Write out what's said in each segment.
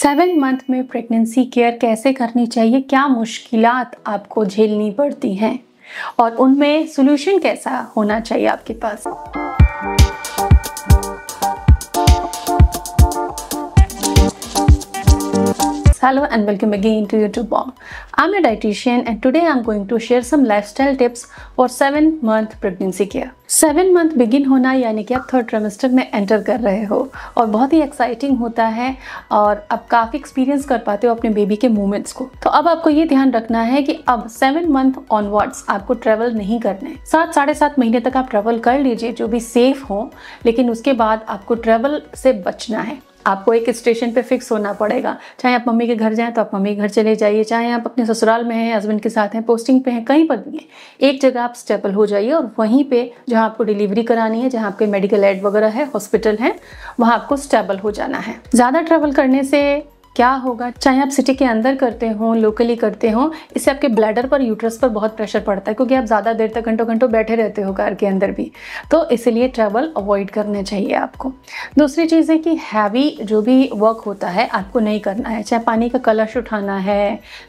seven month में pregnancy care कैसे करनी चाहिए क्या मुश्किल आपको झेलनी पड़ती हैं और उनमें सोल्यूशन कैसा होना चाहिए आपके पास hello and welcome again to youtube mom i'm your dietitian and today i'm going to share some lifestyle tips for 7 month pregnancy care seven month begin होना यानी कि आप थर्ड ट्रेमेस्टर में एंटर कर रहे हो और बहुत ही एक्साइटिंग होता है और आप काफ़ी एक्सपीरियंस कर पाते हो अपने बेबी के मूवमेंट्स को तो अब आपको ये ध्यान रखना है कि अब सेवन मंथ ऑनवर्ड्स आपको ट्रैवल नहीं करने है सात साढ़े सात महीने तक आप ट्रैवल कर लीजिए जो भी सेफ हो लेकिन उसके बाद आपको ट्रैवल से बचना है आपको एक स्टेशन पे फिक्स होना पड़ेगा चाहे आप मम्मी के घर जाएं तो आप मम्मी के घर चले जाइए चाहे आप अपने ससुराल में हैं हस्बैंड के साथ हैं पोस्टिंग पे हैं कहीं पर भी हैं एक जगह आप स्टेबल हो जाइए और वहीं पे जहाँ आपको डिलीवरी करानी है जहाँ आपके मेडिकल एड वगैरह है हॉस्पिटल है वहाँ आपको स्टेबल हो जाना है ज़्यादा ट्रैवल करने से क्या होगा चाहे आप सिटी के अंदर करते हो लोकली करते हो इससे आपके ब्लैडर पर यूट्रस पर बहुत प्रेशर पड़ता है क्योंकि आप ज़्यादा देर तक घंटों घंटों बैठे रहते हो कार के अंदर भी तो इसीलिए ट्रैवल अवॉइड करना चाहिए आपको दूसरी चीज़ है कि हैवी जो भी वर्क होता है आपको नहीं करना है चाहे पानी का कलश उठाना है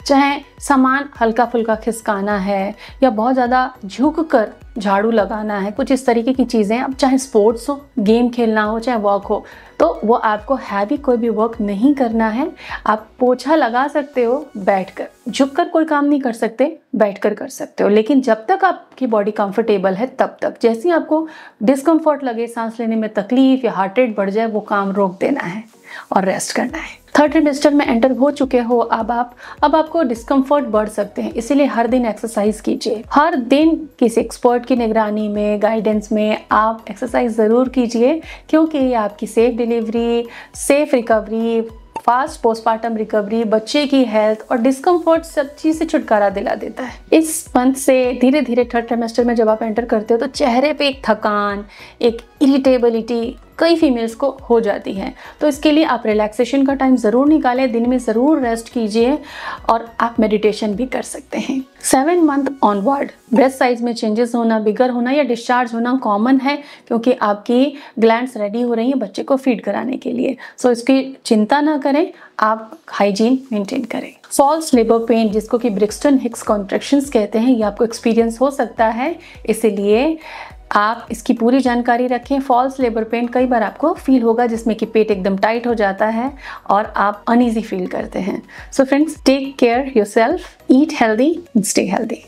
चाहे सामान हल्का फुल्का खिसकाना है या बहुत ज़्यादा झुक कर झाड़ू लगाना है कुछ इस तरीके की चीज़ें अब चाहे स्पोर्ट्स हो गेम खेलना हो चाहे वॉक हो तो वो आपको हैवी कोई भी वर्क नहीं करना है आप पोछा लगा सकते हो बैठकर झुककर कोई काम नहीं कर सकते बैठकर कर सकते हो लेकिन जब तक आपकी बॉडी कंफर्टेबल है तब तक जैसे ही आपको डिस्कम्फर्ट लगे सांस लेने में तकलीफ या हार्ट रेट बढ़ जाए वो काम रोक देना है और रेस्ट करना है थर्ड ट्रिमेस्टर में एंटर हो चुके हो अब आप अब आपको डिस्कम्फर्ट बढ़ सकते हैं इसीलिए हर दिन एक्सरसाइज कीजिए हर दिन किसी एक्सपर्ट की निगरानी में गाइडेंस में आप एक्सरसाइज ज़रूर कीजिए क्योंकि आपकी safe delivery safe recovery fast postpartum recovery बच्चे की हेल्थ और डिस्कम्फर्ट सब चीज से छुटकारा दिला देता है इस मंथ से धीरे धीरे थर्ड ट्रेमेस्टर में जब आप एंटर करते हो तो चेहरे पे एक थकान एक इरिटेबिलिटी कई फीमेल्स को हो जाती है तो इसके लिए आप रिलैक्सेशन का टाइम ज़रूर निकालें दिन में ज़रूर रेस्ट कीजिए और आप मेडिटेशन भी कर सकते हैं seven month onward breast size में चेंजेस होना बिगर होना या डिस्चार्ज होना कॉमन है क्योंकि आपकी ग्लैंड्स रेडी हो रही हैं बच्चे को फीड कराने के लिए सो so, इसकी चिंता ना करें आप हाइजीन मेंटेन करें फॉल्स लेबर पेन जिसको कि ब्रिक्सटन हिक्स कॉन्ट्रेक्शन कहते हैं ये आपको एक्सपीरियंस हो सकता है इसीलिए आप इसकी पूरी जानकारी रखें फॉल्स लेबर पेन कई बार आपको फील होगा जिसमें कि पेट एकदम टाइट हो जाता है और आप अनइजी फील करते हैं so friends take care yourself eat healthy stay healthy